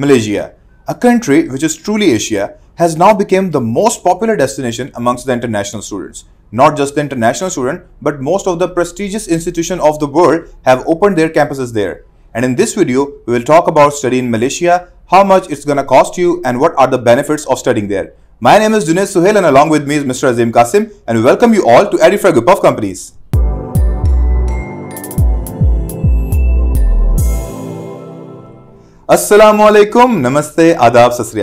Malaysia, a country which is truly Asia, has now become the most popular destination amongst the international students. Not just the international student, but most of the prestigious institutions of the world have opened their campuses there. And in this video, we will talk about studying in Malaysia, how much it's gonna cost you and what are the benefits of studying there. My name is Junaid Suhail and along with me is Mr. Azim Kasim and we welcome you all to Edifra Group of Companies. Aslam नमस्ते आदाब सत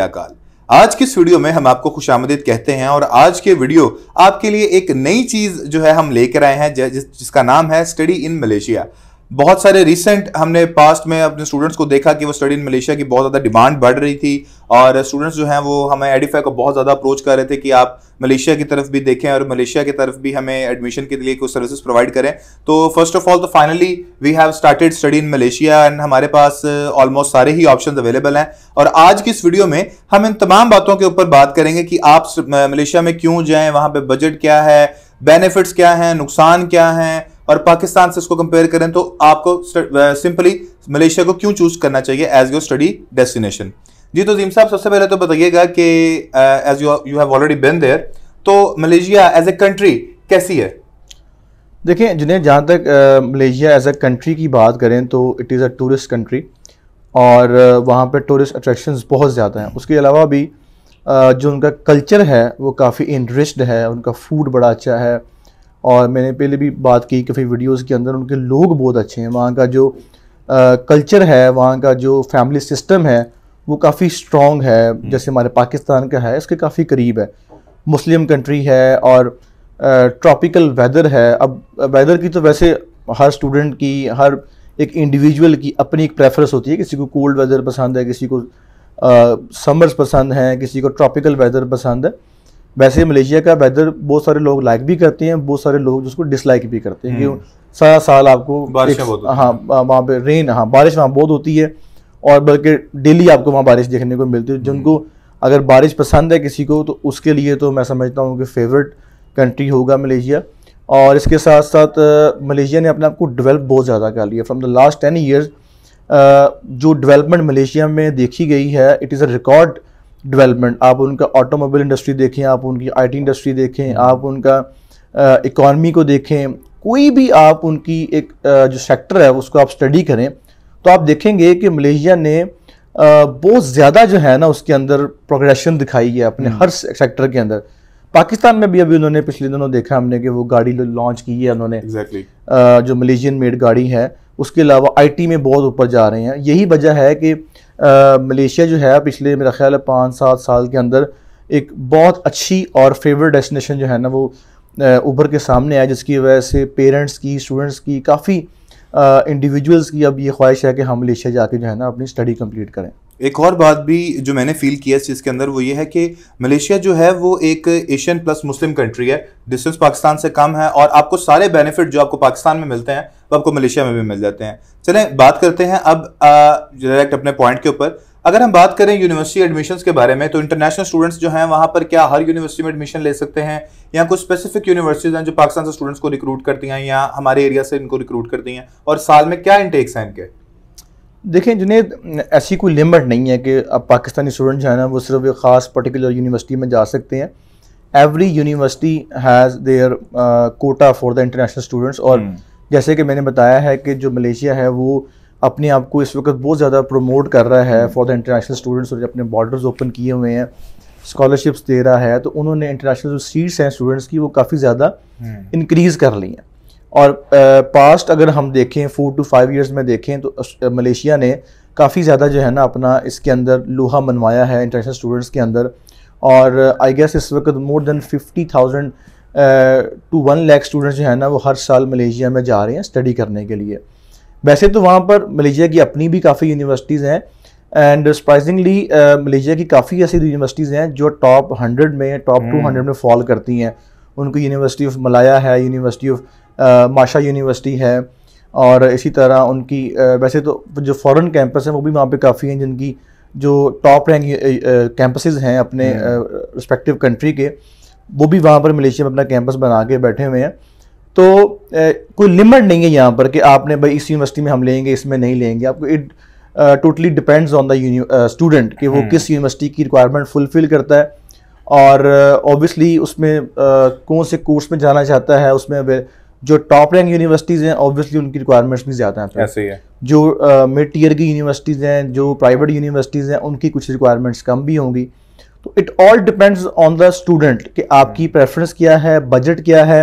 आज की video में हम आपको खुश आमदीद कहते हैं और आज के वीडियो आपके लिए एक नई चीज़ जो है हम लेकर आए हैं जिसका नाम है स्टडी इन मलेशिया बहुत सारे रिसेंट हमने पास्ट में अपने स्टूडेंट्स को देखा कि वो स्टडी इन मलेशिया की बहुत ज़्यादा डिमांड बढ़ रही थी और स्टूडेंट्स जो हैं वो हमें एडिफाई को बहुत ज़्यादा अप्रोच कर रहे थे कि आप मलेशिया की तरफ भी देखें और मलेशिया की तरफ भी हमें एडमिशन के लिए कुछ सर्विसेज प्रोवाइड करें तो फर्स्ट ऑफ ऑल तो finally we have started study in Malaysia and हमारे पास ऑलमोस्ट uh, सारे ही ऑप्शन अवेलेबल हैं और आज की इस वीडियो में हम इन तमाम बातों के ऊपर बात करेंगे कि आप मलेशिया में क्यों जाएँ वहाँ पर बजट क्या है बेनिफिट्स क्या हैं नुकसान क्या हैं और पाकिस्तान से इसको कंपेयर करें तो आपको सिंपली मलेशिया को क्यों चूज करना चाहिए एज योर स्टडी डेस्टिनेशन जी तो जीम साहब सबसे पहले तो बताइएगा कि as you you have already been there तो मलेशिया एज ए कंट्री कैसी है देखिए जिन्हें जहाँ तक मलेशिया एज ए कंट्री की बात करें तो it is a tourist country और वहाँ पर टूरिस्ट अट्रैक्शन बहुत ज़्यादा हैं उसके अलावा भी जो उनका कल्चर है वो काफ़ी इंटरेस्ट है उनका फूड बड़ा अच्छा है और मैंने पहले भी बात की कि फिर वीडियोज़ के अंदर उनके लोग बहुत अच्छे हैं वहाँ का जो आ, कल्चर है वहाँ का जो फैमिली सिस्टम है वो काफ़ी स्ट्रॉन्ग है हम्म। जैसे हमारे पाकिस्तान का है इसके काफ़ी करीब है मुस्लिम कंट्री है और ट्रॉपिकल वेदर है अब वेदर की तो वैसे हर स्टूडेंट की हर एक इंडिविजुअल की अपनी एक प्रेफरेंस होती है किसी को कोल्ड वेदर पसंद है किसी को समर्स पसंद है किसी को ट्रॉपिकल वेदर पसंद है वैसे मलेशिया का वेदर बहुत सारे लोग लाइक भी करते हैं बहुत सारे लोग जिसको डिसलाइक भी करते हैं कि हम्म। सारा साल आपको बारिश हाँ, हाँ वहाँ पे रेन हाँ बारिश वहाँ बहुत होती है और बल्कि डेली आपको वहाँ बारिश देखने को मिलती है जिनको हम्म। अगर बारिश पसंद है किसी को तो उसके लिए तो मैं समझता हूँ कि फेवरेट कंट्री होगा मलेशिया और इसके साथ साथ मलेशिया ने अपने आप को डेवलप बहुत ज़्यादा कर लिया from the last ten years जो डेवलपमेंट मलेशिया में देखी गई है it is a record development आप उनका ऑटोमोबाइल इंडस्ट्री देखें आप उनकी आईटी इंडस्ट्री देखें हम्म। आप उनका इकॉनमी को देखें कोई भी आप उनकी एक जो सेक्टर है उसको आप स्टडी करें तो आप देखेंगे कि मलेशिया ने बहुत ज़्यादा जो है ना उसके अंदर प्रोग्रेशन दिखाई है अपने हम्म। हर सेक्टर के अंदर पाकिस्तान में भी अभी उन्होंने पिछले दिनों देखा हमने कि वो गाड़ी लॉन्च की है उन्होंने exactly. जो मलेशियन मेड गाड़ी है उसके अलावा आईटी में बहुत ऊपर जा रहे हैं यही वजह है कि मलेशिया जो है पिछले मेरा ख्याल है पाँच सात साल के अंदर एक बहुत अच्छी और फेवरेट डेस्टिनेशन जो है ना वो उभर के सामने आया जिसकी वजह से पेरेंट्स की स्टूडेंट्स की काफ़ी इंडिविजुअल्स की अब ये ख्वाहिश है कि हम हाँ मलेशिया जाके जो है ना अपनी स्टडी कंप्लीट करें एक और बात भी जो मैंने फील किया इस चीज़ के अंदर वो ये है कि मलेशिया जो है वो एक एशियन प्लस मुस्लिम कंट्री है डिस्टेंस पाकिस्तान से कम है और आपको सारे बेनिफिट जो आपको पाकिस्तान में मिलते हैं वो आपको मलेशिया में भी मिल जाते हैं चलें बात करते हैं अब डायरेक्ट अपने पॉइंट के ऊपर अगर हम बात करें यूनिवर्सिटी एडमिशन के बारे में तो इंटरनेशनल स्टूडेंट्स जो हैं वहाँ पर क्या हर यूनिवर्सिटी में एडमिशन ले सकते हैं या कुछ स्पेसिफिक यूनिवर्सिटीज़ हैं जो पाकिस्तान से स्टूडेंट्स को रिक्रूट करती हैं या हमारे एरिया से इनको रिक्रूट करती हैं और साल में क्या इंटेक्स हैं इनके देखें जुनेद ऐसी कोई लिमिट नहीं है कि अब पाकिस्तानी स्टूडेंट जो है ना वो सिर्फ एक ख़ास पर्टिकुलर यूनिवर्सिटी में जा सकते हैं every university has their quota for the international students और हम्म। जैसे कि मैंने बताया है कि जो मलेशिया है वो अपने आप को इस वक्त बहुत ज़्यादा प्रमोट कर रहा है फॉर द इंटरनेशनल स्टूडेंट्स और अपने बॉर्डर्स ओपन किए हुए हैं स्कॉलरशिप्स दे रहा है तो उन्होंने इंटरनेशनल जो सीट्स हैं स्टूडेंट्स की वो काफ़ी ज़्यादा इंक्रीज़ हम्म। कर ली हैं और पास्ट अगर हम देखें फोर टू फाइव ईयर्स में देखें तो मलेशिया ने काफ़ी ज़्यादा जो है ना अपना इसके अंदर लोहा मनवाया है इंटरनेशनल स्टूडेंट्स के अंदर और आई गेस इस वक्त more than fifty thousand to one lakh students जो है ना वो हर साल मलेशिया में जा रहे हैं स्टडी करने के लिए वैसे तो वहाँ पर मलेशिया की अपनी भी काफ़ी यूनिवर्सिटीज़ हैं एंड सरप्राइजिंगली मलेशिया की काफ़ी ऐसी यूनिवर्सिटीज़ हैं जो टॉप हंड्रेड में टॉप टू हंड्रेड में फॉल करती हैं उनको यूनिवर्सिटी ऑफ मलाया है यूनिवर्सिटी ऑफ माशा यूनिवर्सिटी है और इसी तरह उनकी वैसे तो जो फॉरेन कैंपस हैं वो भी वहाँ पे काफ़ी हैं जिनकी जो टॉप रैंक कैंपसेस हैं अपने रिस्पेक्टिव हम्म। कंट्री के वो भी वहाँ पर मलेशिया में अपना कैंपस बना के बैठे हुए हैं तो कोई लिमिट नहीं है यहाँ पर कि आपने भाई इस यूनिवर्सिटी में हम लेंगे इसमें नहीं लेंगे आपको it totally depends on the student कि वो हम्म। किस यूनिवर्सिटी की रिक्वायरमेंट फुलफिल करता है और ऑब्वियसली uh, उसमें uh, कौन से कोर्स में जाना चाहता है उसमें जो टॉप रैंक यूनिवर्सिटीज़ हैं ऑब्वियसली उनकी रिक्वायरमेंट्स भी ज़्यादा हैं ऐसे ही है जो मिड uh, टीयर की यूनिवर्सिटीज़ हैं जो प्राइवेट यूनिवर्सिटीज़ हैं उनकी कुछ रिक्वायरमेंट्स कम भी होंगी तो it all depends on the student कि आपकी प्रेफरेंस हम्म। क्या है बजट क्या है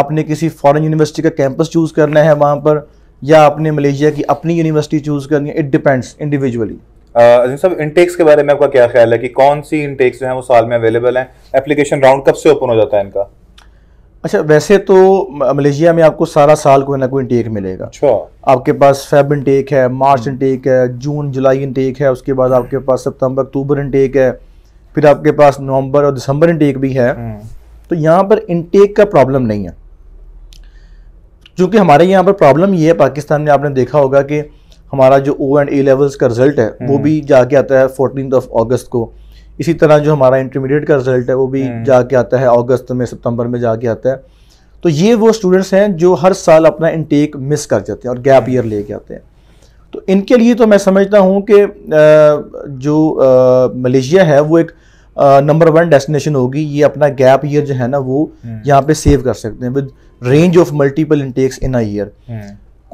आपने किसी फॉरेन यूनिवर्सिटी का कैंपस चूज़ करना है वहाँ पर या आपने मलेशिया की अपनी यूनिवर्सिटी चूज़ करनी है इट डिपेंड्स इंडिविजुअली अजीम साहब इनटेक्स के बारे में आपका क्या ख्याल है कि कौन सी इनटेक्स जो है वो साल में अवेलेबल हैं एप्लीकेशन राउंड कब से ओपन हो जाता है इनका अच्छा वैसे तो मलेशिया में आपको सारा साल कोई ना कोई इनटेक मिलेगा अच्छा आपके पास फेब इनटेक है मार्च हम्म। इनटेक है जून जुलाई इनटेक है उसके बाद आपके पास सितंबर अक्टूबर इनटेक है फिर आपके पास नवंबर और दिसंबर इनटेक भी है हम्म। तो यहाँ पर इनटेक का प्रॉब्लम नहीं है क्योंकि हमारे यहाँ पर प्रॉब्लम ये है पाकिस्तान में आपने देखा होगा कि हमारा जो ओ एंड ए लेवल्स का रिजल्ट है वो भी हम्म। जाके आता है फोर्टीन ऑफ अगस्त को इसी तरह जो हमारा इंटरमीडिएट का रिजल्ट है वो भी हम्म। जाके आता है अगस्त में सितंबर में जाके आता है तो ये वो स्टूडेंट्स हैं जो हर साल अपना इनटेक मिस कर जाते हैं और गैप ईयर लेके आते हैं तो इनके लिए तो मैं समझता हूँ कि जो मलेशिया है वो एक नंबर वन डेस्टिनेशन होगी ये अपना गैप ईयर जो है ना वो हम्म। यहाँ पे सेव कर सकते हैं with range of multiple intakes in a year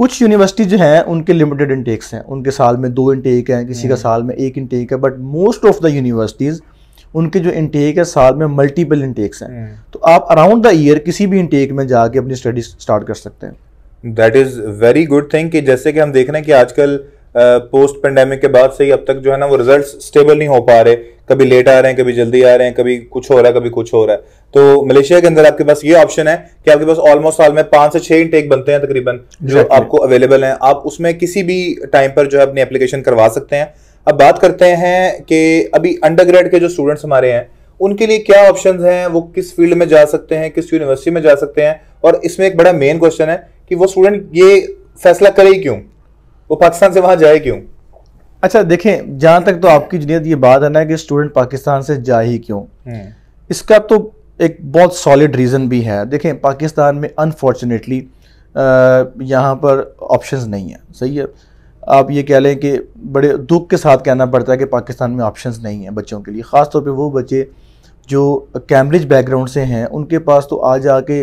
कुछ यूनिवर्सिटी जो हैं उनके लिमिटेड इनटेक्स हैं उनके साल में दो इनटेक हैं किसी का हम्म। साल में एक इनटेक है but most of the universities उनके जो इनटेक है साल में मल्टीपल इनटेक्स हैं हम्म। तो आप अराउंड द ईयर किसी भी इनटेक में जाके अपनी स्टडी स्टार्ट कर सकते हैं that is very good thing कि जैसे कि हम देख रहे हैं कि आजकल पोस्ट पेंडेमिक के बाद से ही अब तक जो है ना वो रिजल्ट स्टेबल नहीं हो पा रहे कभी लेट आ रहे हैं कभी जल्दी आ रहे हैं कभी कुछ हो रहा है कभी कुछ हो रहा है तो मलेशिया के अंदर आपके पास ये ऑप्शन है कि आपके पास ऑलमोस्ट साल में पांच से छह इंटेक बनते हैं तकरीबन जो आपको अवेलेबल हैं आप उसमें किसी भी टाइम पर जो है अपनी एप्लीकेशन करवा सकते हैं अब बात करते हैं कि अभी अंडर के जो स्टूडेंट्स हमारे हैं उनके लिए क्या ऑप्शन हैं वो किस फील्ड में जा सकते हैं किस यूनिवर्सिटी में जा सकते हैं और इसमें एक बड़ा मेन क्वेश्चन है कि वो स्टूडेंट ये फैसला करे ही क्यों वो पाकिस्तान से वहां जाए क्यों अच्छा देखें जहां तक तो आपकी जुनियत ये बात है ना कि स्टूडेंट पाकिस्तान से जाए ही क्यों हम्म। इसका तो एक बहुत सॉलिड रीज़न भी है देखें पाकिस्तान में अनफॉर्चुनेटली यहाँ पर ऑप्शंस नहीं है सही है आप ये कह लें कि बड़े दुख के साथ कहना पड़ता है कि पाकिस्तान में ऑप्शंस नहीं है बच्चों के लिए ख़ास तौर पे वो बच्चे जो कैम्ब्रिज बैकग्राउंड से हैं उनके पास तो आ जाके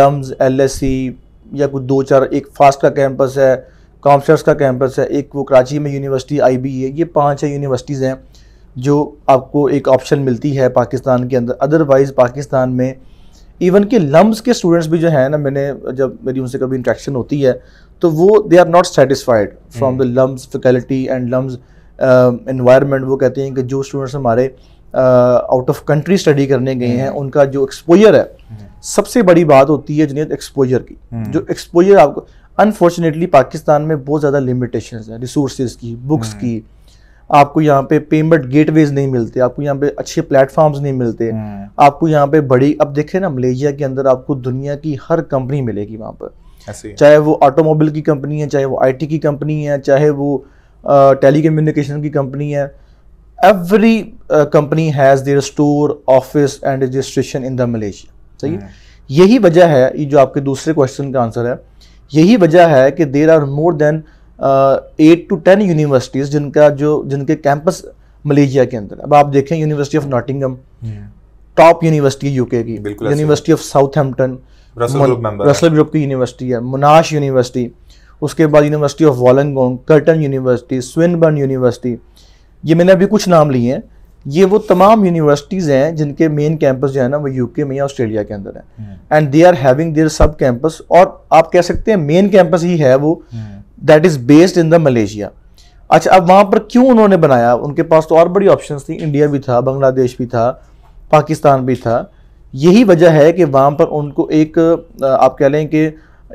लम्स एल e या कुछ दो चार एक फास्ट का कैंपस है कॉमस्टर्स का कैंपस है एक वो कराची में यूनिवर्सिटी आई बी है ये पाँच छः यूनिवर्सिटीज़ हैं जो आपको एक ऑप्शन मिलती है पाकिस्तान के अंदर अदरवाइज़ पाकिस्तान में इवन के लम्ब के स्टूडेंट्स भी जो हैं ना मैंने जब मेरी उनसे कभी इंट्रैक्शन होती है तो वो they are not satisfied from the lamb faculty and lamb environment वो कहते हैं कि जो स्टूडेंट्स हमारे आउट ऑफ कंट्री स्टडी करने गए हैं हम्म। उनका जो एक्सपोजर है हम्म। सबसे बड़ी बात होती है जुनियत एक्सपोजर की जो एक्सपोजर हम्म। आपको अनफॉर्चुनेटली पाकिस्तान में बहुत ज़्यादा लिमिटेशन है रिसोर्स की बुक्स हम्म। की आपको यहाँ पे पेमेंट गेटवेज नहीं मिलते आपको यहाँ पे अच्छे प्लेटफॉर्म्स नहीं मिलते हम्म। आपको यहाँ पे बड़ी अब देखें ना मलेशिया के अंदर आपको दुनिया की हर कंपनी मिलेगी वहाँ पर चाहे वो ऑटोमोबाइल की कंपनी है चाहे वो आईटी की कंपनी है चाहे वो टेली कम्युनिकेशन की कंपनी है every company has their store office and registration in the Malaysia सही हम्म। यही वजह है ये जो आपके दूसरे क्वेश्चन का आंसर है यही वजह है कि there are more than eight to ten universities जिनका जो जिनके कैंपस मलेशिया के अंदर अब आप देखें university of Nottingham top university UK की university of Southampton Russell group की यूनिवर्सिटी है मुनाश यूनिवर्सिटी उसके बाद university of Wollongong Curtin university Swinburne university ये मैंने अभी कुछ नाम लिए हैं ये वो तमाम यूनिवर्सिटीज़ हैं जिनके मेन कैंपस जो है ना वो यूके में या ऑस्ट्रेलिया के अंदर है and they are having their sub campus और आप कह सकते हैं मेन कैंपस ही है वो that is based in the Malaysia अच्छा अब वहाँ पर क्यों उन्होंने बनाया उनके पास तो और बड़ी ऑप्शन थी इंडिया भी था बांग्लादेश भी था पाकिस्तान भी था यही वजह है कि वहाँ पर उनको एक आप कह लें कि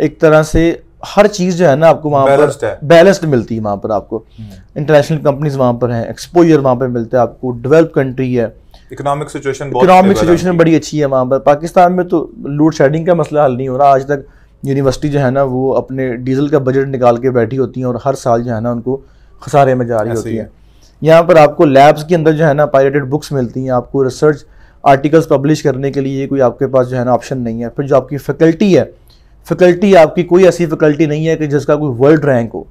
एक तरह से हर चीज़ जो है ना आपको वहाँ पर बैलेंस्ड मिलती है वहां पर आपको इंटरनेशनल कंपनीज वहां पर हैं एक्सपोजर वहां पर मिलता है आपको डेवलप कंट्री है इकोनॉमिक सिचुएशन इकोनॉमिक सिचुएशन बड़ी अच्छी है वहां पर पाकिस्तान में तो लोड शेडिंग का मसला हल नहीं हो रहा आज तक यूनिवर्सिटी जो है ना वो अपने डीजल का बजट निकाल के बैठी होती है और हर साल जो है ना उनको खसारे में जा रही होती है यहाँ पर आपको लैब्स के अंदर जो है ना पायलटेड बुक्स मिलती हैं आपको रिसर्च आर्टिकल्स पब्लिश करने के लिए कोई आपके पास जो है ना ऑप्शन नहीं है फिर जो आपकी फैकल्टी है फैकल्टी आपकी कोई ऐसी फैकल्टी नहीं है कि जिसका कोई वर्ल्ड रैंक हो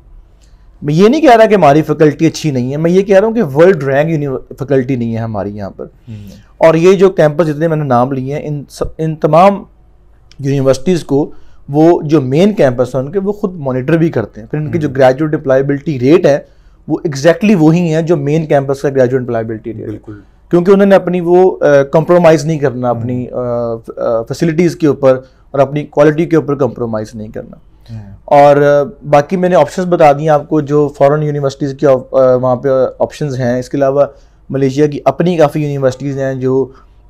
मैं ये नहीं कह रहा कि हमारी फैकल्टी अच्छी नहीं है मैं ये कह रहा हूँ कि वर्ल्ड रैंक फैकल्टी नहीं है हमारी यहाँ पर हम्म। और ये जो कैंपस जितने मैंने नाम लिए हैं इन सब इन तमाम यूनिवर्सिटीज़ को वो जो मेन कैंपस हैं उनके वो खुद मॉनिटर भी करते हैं फिर इनकी जो हम्म। ग्रेजुएट अप्लाइबिलिटी रेट है वो एग्जैक्टली exactly वही है जो मेन कैंपस का ग्रेजुएट अप्लाइबिलिटी रेट बिल्कुल क्योंकि उन्होंने अपनी वो कंप्रोमाइज़ नहीं करना अपनी हम्म। फैसिलिटीज़ के ऊपर और अपनी क्वालिटी के ऊपर कंप्रोमाइज़ नहीं करना हम्म। और बाकी मैंने ऑप्शंस बता दिए आपको जो फॉरेन यूनिवर्सिटीज़ के वहाँ पे ऑप्शंस हैं इसके अलावा मलेशिया की अपनी काफ़ी यूनिवर्सिटीज़ हैं जो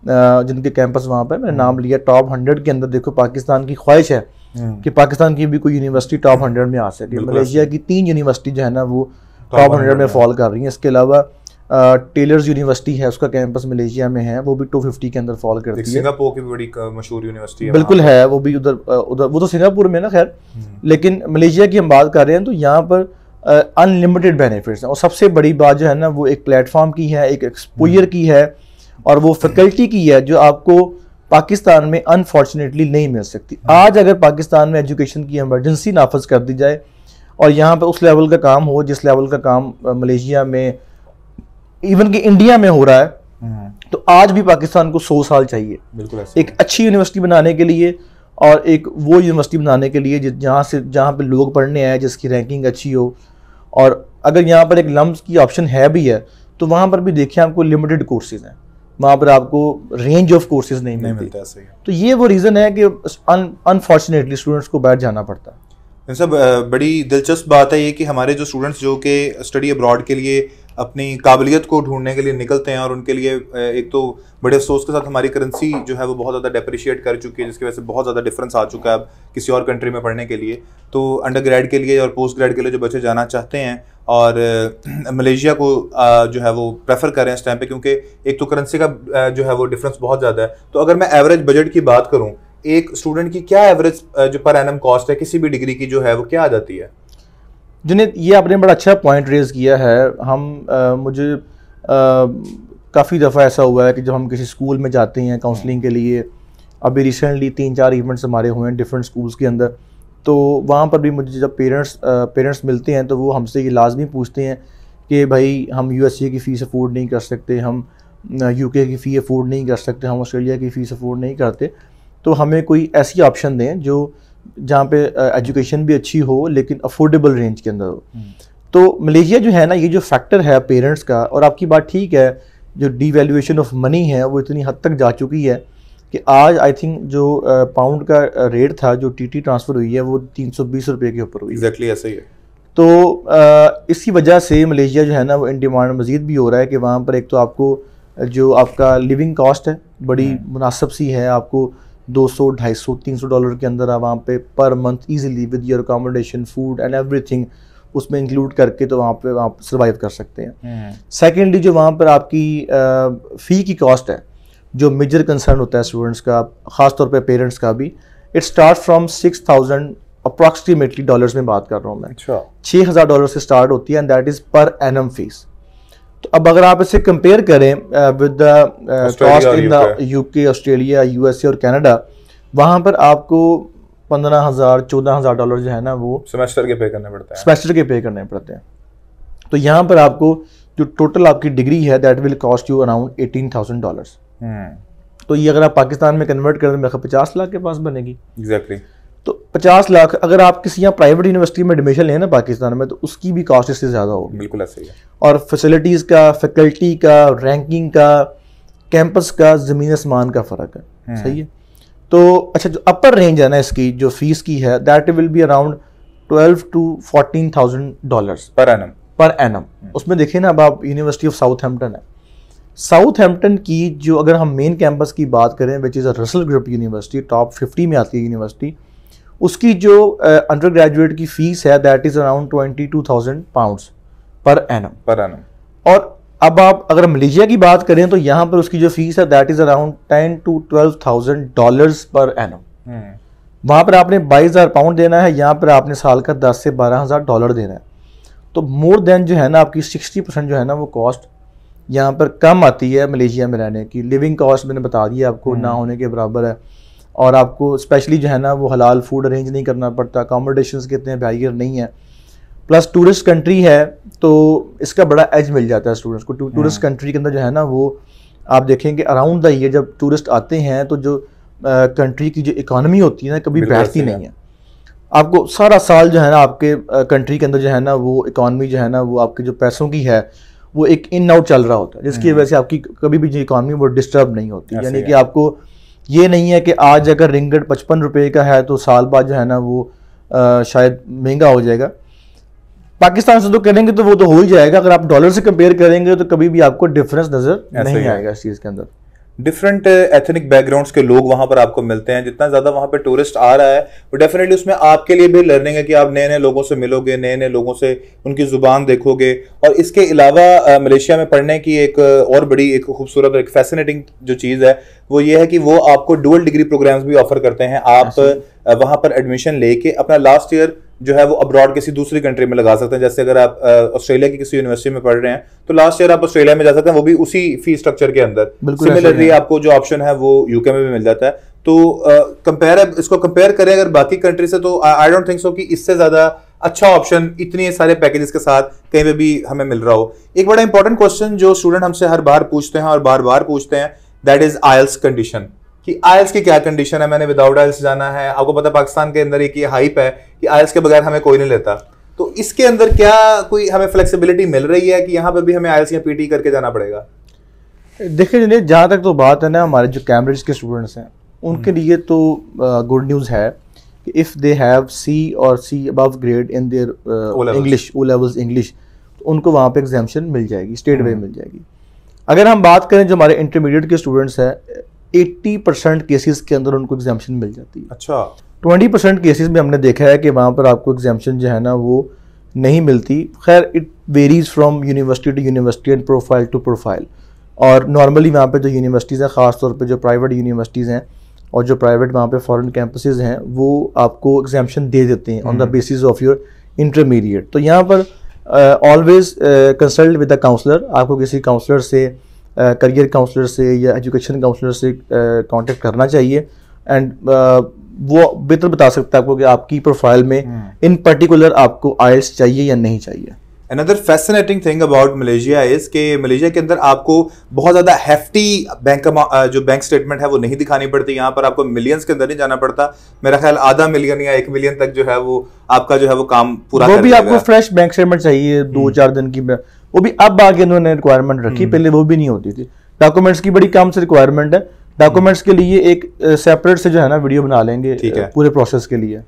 जिनके कैंपस वहाँ पर मैंने नाम हम्म। लिया टॉप हंड्रेड के अंदर देखो पाकिस्तान की ख्वाहिश है कि पाकिस्तान की भी कोई यूनिवर्सिटी टॉप हंड्रेड में आ सके मलेशिया की तीन यूनिवर्सिटी जो है ना वो टॉप हंड्रेड में फॉल कर रही हैं इसके अलावा टेलर्स यूनिवर्सिटी है उसका कैंपस मलेशिया में है वो भी 250 के अंदर फॉल करती है सिंगापुर की बड़ी मशहूर यूनिवर्सिटी है बिल्कुल है वो भी उधर उधर वो तो सिंगापुर में ना खैर हम्म। लेकिन मलेशिया की हम बात कर रहे हैं तो यहाँ पर अनलिमिटेड बेनिफिट्स हैं और सबसे बड़ी बात जो है ना वो एक प्लेटफॉर्म की है एक एक्सपोयर हम्म। की है और वो फैकल्टी की है जो आपको पाकिस्तान में अनफॉर्चुनेटली नहीं मिल सकती हम्म। आज अगर पाकिस्तान में एजुकेशन की एमरजेंसी नाफज कर दी जाए और यहाँ पर उस लेवल का काम हो जिस लेवल का काम मलेशिया में इवन कि इंडिया में हो रहा है हम्म। तो आज भी पाकिस्तान को सौ साल चाहिए बिल्कुल एक अच्छी यूनिवर्सिटी बनाने के लिए और एक वो यूनिवर्सिटी बनाने के लिए जहाँ से जहाँ पे लोग पढ़ने आए जिसकी रैंकिंग अच्छी हो और अगर यहाँ पर एक लम्ब की ऑप्शन है भी है तो वहाँ पर भी देखिए आपको लिमिटेड कोर्सेज हैं वहाँ पर आपको रेंज ऑफ कोर्सेज नहीं, नहीं मिलते ऐसे तो ये वो रीज़न है कि अनफॉर्चुनेटली स्टूडेंट्स को बाहर जाना पड़ता है सब बड़ी दिलचस्प बात है ये कि हमारे जो स्टूडेंट्स जो कि स्टडी अब्रॉड के लिए अपनी काबिलियत को ढूंढने के लिए निकलते हैं और उनके लिए एक तो बड़े अफसोस के साथ हमारी करेंसी जो है वो बहुत ज़्यादा डेप्रिशिएट कर चुकी है जिसकी वजह से बहुत ज़्यादा डिफरेंस आ चुका है अब किसी और कंट्री में पढ़ने के लिए तो अंडर ग्रेड के लिए और पोस्ट ग्रेड के लिए जो बच्चे जाना चाहते हैं और मलेशिया को जो है वो प्रेफर कर रहे हैं इस टाइम पर क्योंकि एक तो करेंसी का जो है वो डिफरेंस बहुत ज़्यादा है तो अगर मैं एवरेज बजट की बात करूँ एक स्टूडेंट की क्या एवरेज जो पर एन कॉस्ट है किसी भी डिग्री की जो है वो क्या आ जाती है जुनेद ये आपने बड़ा अच्छा पॉइंट रेज़ किया है हम आ, मुझे काफ़ी दफ़ा ऐसा हुआ है कि जब हम किसी स्कूल में जाते हैं काउंसलिंग के लिए अभी रिसेंटली तीन चार इवेंट्स हमारे हुए हैं डिफरेंट स्कूल्स के अंदर तो वहाँ पर भी मुझे जब पेरेंट्स पेरेंट्स मिलते हैं तो वो हमसे ये लाजमी पूछते हैं कि भाई हम यू की फ़ीस अफोर्ड नहीं कर सकते हम यू की फ़ी अफोर्ड नहीं कर सकते हम ऑस्ट्रेलिया की फ़ीस अफोर्ड नहीं करते तो हमें कोई ऐसी ऑप्शन दें जो जहाँ पे एजुकेशन भी अच्छी हो लेकिन अफोर्डेबल रेंज के अंदर हो हम्म। तो मलेशिया जो है ना ये जो फैक्टर है पेरेंट्स का और आपकी बात ठीक है जो डीवैल्यूएशन ऑफ मनी है वो इतनी हद तक जा चुकी है कि आज आई थिंक जो पाउंड का रेट था जो टीटी ट्रांसफ़र हुई है वो तीन सौ बीस रुपये के ऊपर हुई एग्जैक्टली exactly ऐसे ही है तो आ, इसी वजह से मलेशिया जो है ना वो इन डिमांड मज़ीद भी हो रहा है कि वहाँ पर एक तो आपको जो आपका लिविंग कॉस्ट है बड़ी हम्म। मुनासब सी है आपको 200 250 300 डॉलर के अंदर आप वहाँ पे per month easily with your accommodation food and everything उसमें इंक्लूड करके तो वहाँ पे आप सर्वाइव कर सकते हैं सेकेंडली हम्म। जो वहाँ पर आपकी फ़ी की कॉस्ट है जो मेजर कंसर्न होता है स्टूडेंट्स का ख़ासतौर पर पेरेंट्स का भी it start from six thousand approximately dollars में बात कर रहा हूँ मैं छः अच्छा। हज़ार डॉलर से स्टार्ट होती है and that is per annum fees तो अब अगर आप इसे कंपेयर करें with the cost in the UK Australia USA और कनाडा वहां पर आपको पंद्रह हज़ार चौदह हज़ार डॉलर जो है ना वो सेमेस्टर के पे करने पड़ते हैं सेमेस्टर के पे करने पड़ते हैं तो यहाँ पर आपको जो टोटल आपकी डिग्री है that will cost you around eighteen thousand dollar तो ये अगर आप पाकिस्तान में कन्वर्ट करें तो मेरे पचास लाख के पास बनेगी एग्जैक्टली exactly. तो पचास लाख अगर आप किसी यहाँ प्राइवेट यूनिवर्सिटी में एडमिशन लें ना पाकिस्तान में तो उसकी भी कॉस्ट इससे ज़्यादा होगी बिल्कुल ऐसे ही और फैसिलिटीज़ का फैकल्टी का रैंकिंग का कैंपस का ज़मीन आसमान का फ़र्क है हम्म। सही है तो अच्छा जो अपर रेंज है ना इसकी जो फीस की है that will be around twelve to fourteen thousand dollar per annum per annum उसमें देखिए ना अब आप यूनिवर्सिटी ऑफ साउथ हेम्पटन है साउथ हेम्पटन की जो अगर हम मेन कैंपस की बात करें which is a Russell group university top fifty में आती है यूनिवर्सिटी उसकी जो अंडर ग्रेजुएट की फीस है that is around twenty two thousand pound per annum per annum और अब आप अगर मलेशिया की बात करें तो यहाँ पर उसकी जो फीस है that is around ten to twelve thousand dollar per annum वहाँ पर आपने बाईस हज़ार पाउंड देना है यहाँ पर आपने साल का दस से बारह हज़ार डॉलर देना है तो मोर देन जो है ना आपकी सिक्सटी परसेंट जो है ना वो कॉस्ट यहाँ पर कम आती है मलेशिया में रहने की लिविंग कॉस्ट मैंने बता दी आपको ना हम्म। होने के बराबर है और आपको स्पेशली जो है ना वो हलाल फूड अरेंज नहीं करना पड़ता अकोमोडेशन के इतने बैरियर नहीं है प्लस टूरिस्ट कंट्री है तो इसका बड़ा एज मिल जाता है स्टूडेंट्स को टूरिस्ट कंट्री हाँ। के अंदर जो है ना वो आप देखेंगे अराउंड द ईयर जब टूरिस्ट आते हैं तो जो कंट्री की जो इकानमी होती है ना कभी बैठती नहीं है आपको सारा साल जो है ना आपके कंट्री के अंदर जो है ना वो इकानमी जो है ना वो आपके जो पैसों की है वो एक इन आउट चल रहा होता है जिसकी हम्म। वजह से आपकी कभी भी जो इकानमी वो डिस्टर्ब नहीं होती यानी कि आपको ये नहीं है कि आज अगर रिंगट पचपन रुपये का है तो साल बाद जो है ना वो आ, शायद महंगा हो जाएगा पाकिस्तान से तो करेंगे तो वो तो हो ही जाएगा अगर आप डॉलर से कंपेयर करेंगे तो कभी भी आपको डिफरेंस नज़र नहीं आएगा इस चीज़ के अंदर डिफरेंट एथनिक बैकग्राउंड्स के लोग वहाँ पर आपको मिलते हैं जितना ज़्यादा वहाँ पर टूरिस्ट आ रहा है वो डेफिनेटली उसमें आपके लिए भी लर्निंग है कि आप नए नए लोगों से मिलोगे नए नए लोगों से उनकी ज़ुबान देखोगे और इसके अलावा मलेशिया में पढ़ने की एक और बड़ी एक खूबसूरत और एक फैसिनेटिंग जो चीज़ है वो ये है कि वो आपको डुअल डिग्री प्रोग्राम्स भी ऑफर करते हैं आप अच्छा। वहाँ पर एडमिशन लेके अपना लास्ट ईयर जो है वो अब्रॉड किसी दूसरी कंट्री में लगा सकते हैं जैसे अगर आप ऑस्ट्रेलिया की किसी यूनिवर्सिटी में पढ़ रहे हैं तो लास्ट ईयर आप ऑस्ट्रेलिया में जा सकते हैं वो भी उसी फी स्ट्रक्चर के अंदर सिमिलरली आपको जो ऑप्शन है वो यूके में भी मिल जाता है तो कंपेयर uh, इसको कंपेयर करें अगर बाकी कंट्री से तो आई डोंट थिंक सो कि इससे ज़्यादा अच्छा ऑप्शन इतने सारे पैकेजेस के साथ कहीं पे भी हमें मिल रहा हो एक बड़ा इंपॉर्टेंट क्वेश्चन जो स्टूडेंट हमसे हर बार पूछते हैं और बार बार पूछते हैं दैट इज आयल्स कंडीशन कि आयल्स की क्या कंडीशन है मैंने विदाउट आयल्स जाना है आपको पता है पाकिस्तान के अंदर एक ये हाइप है कि आयल्स के बगैर हमें कोई नहीं लेता तो इसके अंदर क्या कोई हमें फ्लेक्सिबिलिटी मिल रही है कि यहाँ पर भी हमें आयल्स या पी करके जाना पड़ेगा देखिए जनेश जहाँ तक तो बात है ना हमारे जो कैम्ब्रिज के स्टूडेंट्स हैं उनके हम्म। लिए तो गुड न्यूज़ है कि इफ़ दे हैव सी और C above grade in their English O levels English उनको वहाँ पे एग्जामेशन मिल जाएगी स्टेट हम्म। वे मिल जाएगी अगर हम बात करें जो हमारे इंटरमीडिएट के स्टूडेंट्स हैं 80 परसेंट केसेस के अंदर उनको एग्जामेशन मिल जाती है अच्छा 20 परसेंट केसेज में हमने देखा है कि वहाँ पर आपको एग्जामेशन जो है ना वो नहीं मिलती खैर it varies from university to university and profile to profile और नॉर्मली वहाँ पर जो यूनिवर्सिटीज़ हैं ख़ास तौर पे जो प्राइवेट यूनिवर्सिटीज़ हैं और जो प्राइवेट वहाँ पे फॉरेन कैंपसेस हैं वो आपको एग्जामेशन दे देते हैं on the basis of your intermediate तो यहाँ पर always consult with the counsellor आपको किसी काउंसलर से करियर काउंसलर से या एजुकेशन काउंसलर से कांटेक्ट करना चाहिए एंड वो बेहतर बता सकता है आपको कि आपकी प्रोफाइल में इन हम्म। पर्टिकुलर आपको आयल्स चाहिए या नहीं चाहिए another fascinating thing about Malaysia is के मलेशिया के अंदर आपको बहुत ज़्यादा हेफ्टी बैंक जो बैंक स्टेटमेंट है वो नहीं दिखानी पड़ती यहाँ पर आपको मिलियंस के अंदर नहीं जाना पड़ता मेरा ख्याल आधा मिलियन या एक मिलियन तक जो है वो आपका जो है वो काम पूरा वो भी आपको फ्रेश बैंक स्टेटमेंट चाहिए दो हम्म। चार दिन की वो भी अब आगे उन्होंने रिक्वायरमेंट रखी हम्म। पहले वो भी नहीं होती थी डॉक्यूमेंट्स की बड़ी कम से रिक्वायरमेंट है डॉक्यूमेंट्स हम्म। के लिए एक सेपरेट से जो है ना वीडियो बना लेंगे पूरे प्रोसेस के लिए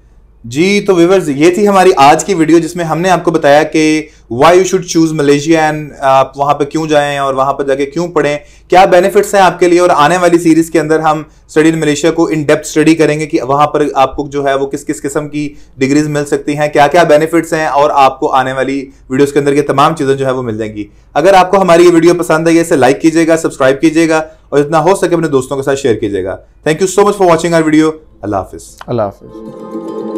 जी तो व्यूवर्स ये थी हमारी आज की वीडियो जिसमें हमने आपको बताया कि why you should choose Malaysia and आप वहाँ पर क्यों जाए और वहां पर जाके क्यों पढ़ें क्या बेनिफिट्स हैं आपके लिए और आने वाली सीरीज के अंदर हम स्टडी इन मलेशिया को इन डेप्थ स्टडी करेंगे कि वहाँ पर आपको जो है वो किस किस किस्म की डिग्रीज मिल सकती हैं क्या क्या बेनिफिट्स हैं और आपको आने वाली वीडियोज़ के अंदर ये तमाम चीज़ें जो है वो मिल जाएंगी अगर आपको हमारी ये वीडियो पसंद आई इसे लाइक कीजिएगा सब्सक्राइब कीजिएगा और जितना हो सके अपने दोस्तों के साथ शेयर कीजिएगा thank you so much for watching our video अल्लाह हाफिज़ अल्लाह हाफिज़